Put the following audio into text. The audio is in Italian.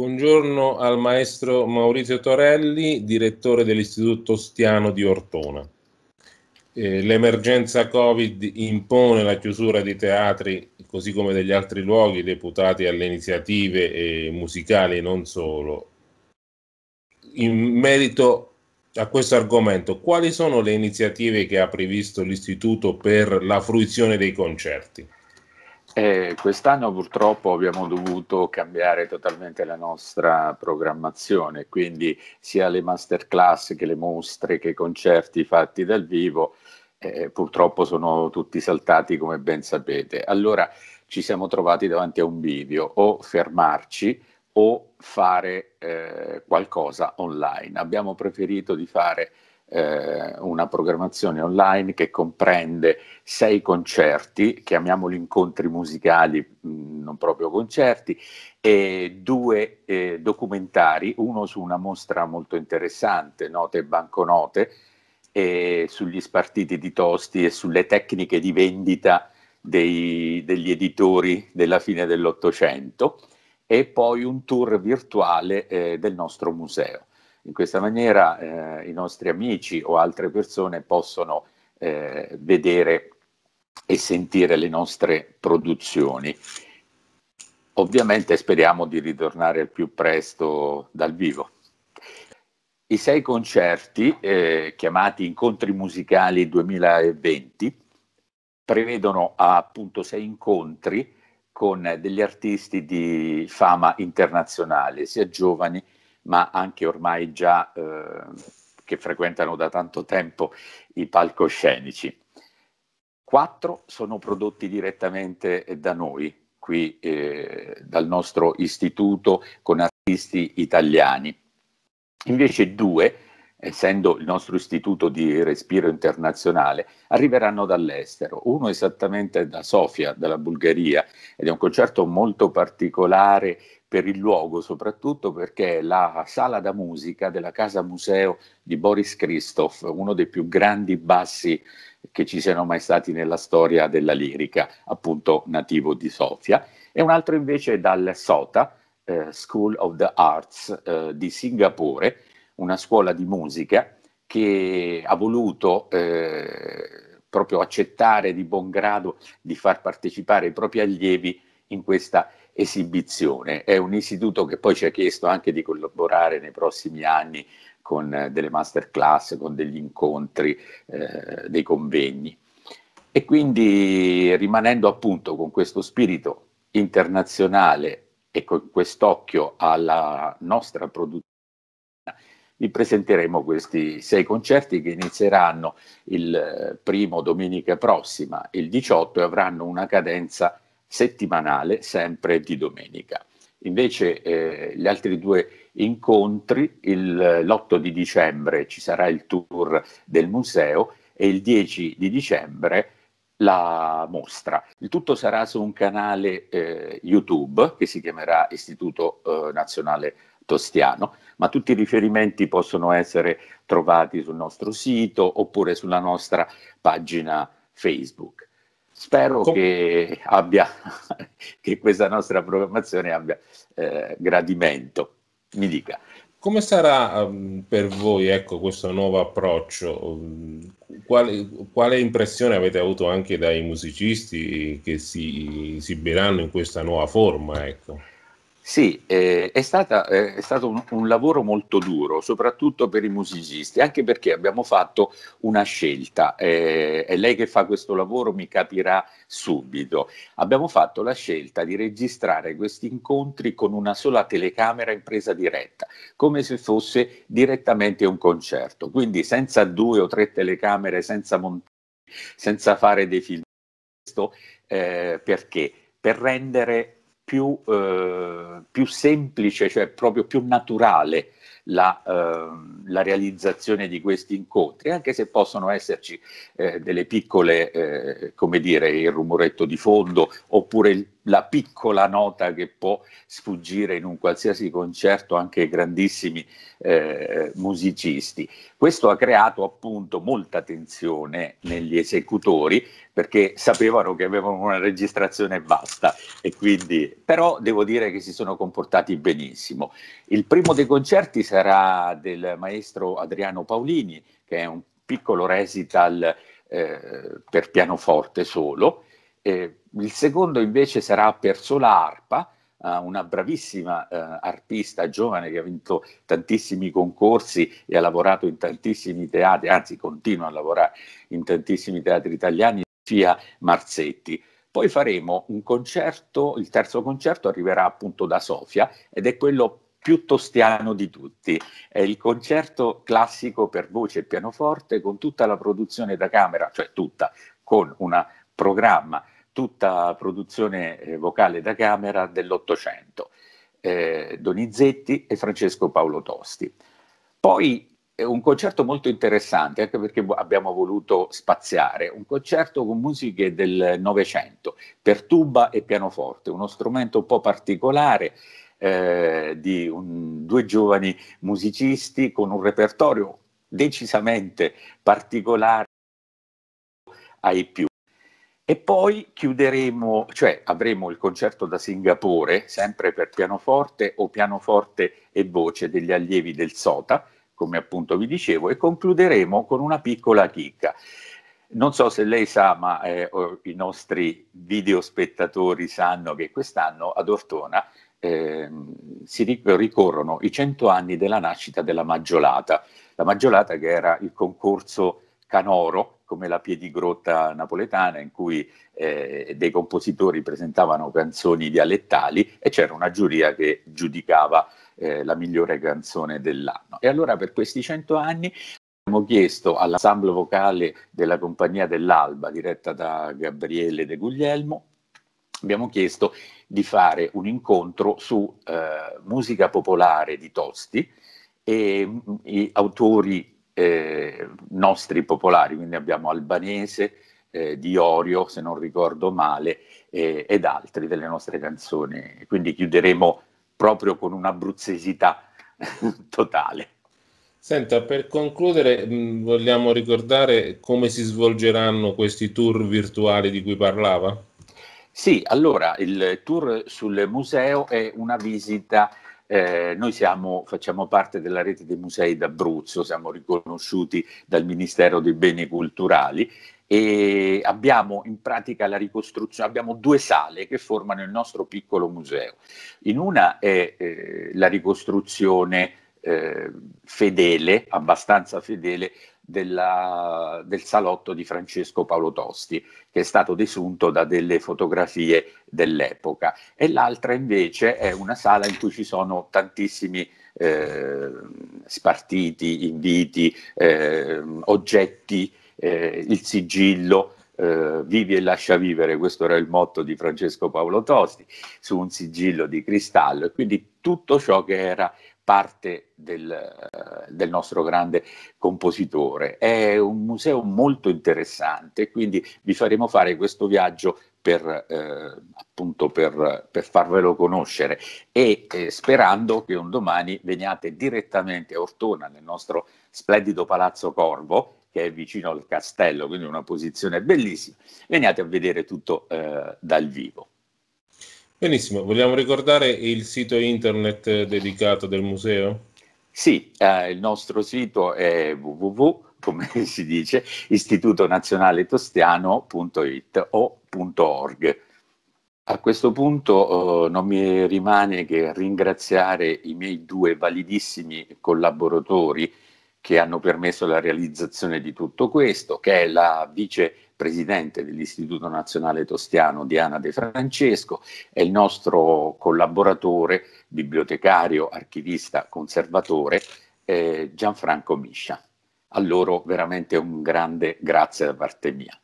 Buongiorno al maestro Maurizio Torelli, direttore dell'Istituto Stiano di Ortona. Eh, l'emergenza Covid impone la chiusura di teatri, così come degli altri luoghi deputati alle iniziative eh, musicali e non solo. In merito a questo argomento, quali sono le iniziative che ha previsto l'Istituto per la fruizione dei concerti? Eh, quest'anno purtroppo abbiamo dovuto cambiare totalmente la nostra programmazione, quindi sia le masterclass che le mostre che i concerti fatti dal vivo eh, purtroppo sono tutti saltati come ben sapete. Allora ci siamo trovati davanti a un video, o fermarci o fare eh, qualcosa online. Abbiamo preferito di fare eh, una programmazione online che comprende sei concerti, chiamiamoli incontri musicali, mh, mm, non proprio concerti, e due eh, documentari, uno su una mostra molto interessante, Note e Banconote, e sugli spartiti di tosti e sulle tecniche di vendita dei, degli editori della fine dell'Ottocento, e poi un tour virtuale eh, del nostro museo. In questa maniera eh, i nostri amici o altre persone possono eh, vedere e sentire le nostre produzioni. Ovviamente speriamo di ritornare al più presto dal vivo. I sei concerti, eh, chiamati Incontri Musicali 2020, prevedono appunto sei incontri con degli artisti di fama internazionale, sia giovani che ma anche ormai già eh, che frequentano da tanto tempo i palcoscenici. Quattro sono prodotti direttamente eh, da noi, qui eh, dal nostro istituto con artisti italiani. Invece due, essendo il nostro istituto di respiro internazionale, arriveranno dall'estero. Uno esattamente da Sofia, dalla Bulgaria, ed è un concerto molto particolare per il luogo soprattutto perché la sala da musica della Casa Museo di Boris Christoph, uno dei più grandi bassi che ci siano mai stati nella storia della lirica, appunto nativo di Sofia, e un altro invece dal SOTA, eh, School of the Arts eh, di Singapore, una scuola di musica che ha voluto eh, proprio accettare di buon grado di far partecipare i propri allievi in questa esibizione. È un istituto che poi ci ha chiesto anche di collaborare nei prossimi anni con eh, delle masterclass, con degli incontri, eh, dei convegni. E quindi rimanendo appunto con questo spirito internazionale e con quest'occhio alla nostra produzione, vi presenteremo questi sei concerti che inizieranno il eh, primo domenica prossima, il 18, e avranno una cadenza settimanale, sempre di domenica. Invece eh, gli altri due incontri, l'8 eh, di dicembre ci sarà il tour del museo e il 10 di dicembre la mostra. Il tutto sarà su un canale eh, YouTube che si chiamerà Istituto eh, Nazionale Tostiano, ma tutti i riferimenti possono essere trovati sul nostro sito oppure sulla nostra pagina Facebook. Spero Com- che, abbia, che questa nostra programmazione abbia eh, gradimento. Mi dica. Come sarà ehm, per voi ecco, questo nuovo approccio? quale, quale, impressione avete avuto anche dai musicisti che si esibiranno in questa nuova forma? Ecco? Sì, eh, è, stata, eh, è, stato un, un, lavoro molto duro, soprattutto per i musicisti, anche perché abbiamo fatto una scelta. Eh, è lei che fa questo lavoro, mi capirà subito. Abbiamo fatto la scelta di registrare questi incontri con una sola telecamera in presa diretta, come se fosse direttamente un concerto, quindi senza due o tre telecamere, senza montare, senza fare dei film. Questo eh, perché? Per rendere più, eh, più semplice, cioè proprio più naturale la, eh, la realizzazione di questi incontri, anche se possono esserci eh, delle piccole, eh, come dire, il rumoretto di fondo oppure il la piccola nota che può sfuggire in un qualsiasi concerto anche grandissimi eh, musicisti. Questo ha creato appunto molta tensione negli esecutori perché sapevano che avevano una registrazione e basta e quindi però devo dire che si sono comportati benissimo. Il primo dei concerti sarà sarà del maestro Adriano Paolini, che è un piccolo recital eh, per pianoforte solo. Eh, il secondo invece sarà per sola arpa, eh, una bravissima eh, arpista giovane che ha vinto tantissimi concorsi e ha lavorato in tantissimi teatri, anzi continua a lavorare in tantissimi teatri italiani, Fia Marzetti. Poi faremo un concerto, il terzo concerto arriverà appunto da Sofia ed è quello più tostiano di tutti. È il concerto classico per voce e pianoforte con tutta la produzione da camera, cioè tutta, con un programma, tutta produzione eh, vocale da camera dell'Ottocento. Eh, Donizetti e Francesco Paolo Tosti. Poi è eh, un concerto molto interessante, anche perché abbiamo voluto spaziare, un concerto con musiche del Novecento, per tuba e pianoforte, uno strumento un po' particolare eh, di un, due giovani musicisti con un repertorio decisamente particolare ai più. E poi chiuderemo, cioè avremo il concerto da Singapore, sempre per pianoforte o pianoforte e voce degli allievi del SOTA, come appunto vi dicevo, e concluderemo con una piccola chicca. Non so se lei sa, ma eh, i nostri videospettatori sanno che quest'anno ad Ortona eh, si ricorrono i cento anni della nascita della Maggiolata, la Maggiolata che era il concorso canoro, come la Piedigrotta napoletana, in cui eh, dei compositori presentavano canzoni dialettali e c'era una giuria che giudicava eh, la migliore canzone dell'anno. E allora per questi cento anni abbiamo chiesto all'ensemble vocale della Compagnia dell'Alba, diretta da Gabriele De Guglielmo, abbiamo chiesto di fare un incontro su eh, musica popolare di Tosti e, e mm, autori eh, nostri popolari, quindi abbiamo Albanese, eh, Di Orio, se non ricordo male, ed altri delle nostre canzoni. Quindi chiuderemo proprio con un'abruzzesità totale. Senta, per concludere mm, vogliamo ricordare come si svolgeranno questi tour virtuali di cui parlava? Sì, allora il tour sul museo è una visita eh, noi siamo, facciamo parte della rete dei musei d'Abruzzo, siamo riconosciuti dal Ministero dei Beni Culturali e abbiamo in pratica la ricostruzione, abbiamo due sale che formano il nostro piccolo museo. In una è eh, la ricostruzione eh, fedele, abbastanza fedele, della, del salotto di Francesco Paolo Tosti, che è stato desunto da delle fotografie dell'epoca, e l'altra invece è una sala in cui ci sono tantissimi eh, spartiti, inviti, eh, oggetti, eh, il sigillo. Eh, vivi e lascia vivere, questo era il motto di Francesco Paolo Tosti, su un sigillo di cristallo, e quindi tutto ciò che era eh, parte del, eh, del, nostro grande compositore. È un museo molto interessante, quindi vi faremo fare questo viaggio per, eh, appunto per, per farvelo conoscere e eh, sperando che un domani veniate direttamente a Ortona nel nostro splendido Palazzo Corvo che è vicino al castello, quindi una posizione bellissima, veniate a vedere tutto eh, dal vivo. Benissimo, vogliamo ricordare il sito internet dedicato del museo? Sì, eh, il nostro sito è www, come si dice, istitutonazionaletostiano.it o.org. A questo punto eh, non mi rimane che ringraziare i miei due validissimi collaboratori che hanno permesso la realizzazione di tutto questo, che è la vice presidente dell'Istituto Nazionale Tostiano Diana De Francesco, è il nostro collaboratore, bibliotecario, archivista, conservatore eh, Gianfranco Miscia. A loro veramente un grande grazie da parte mia.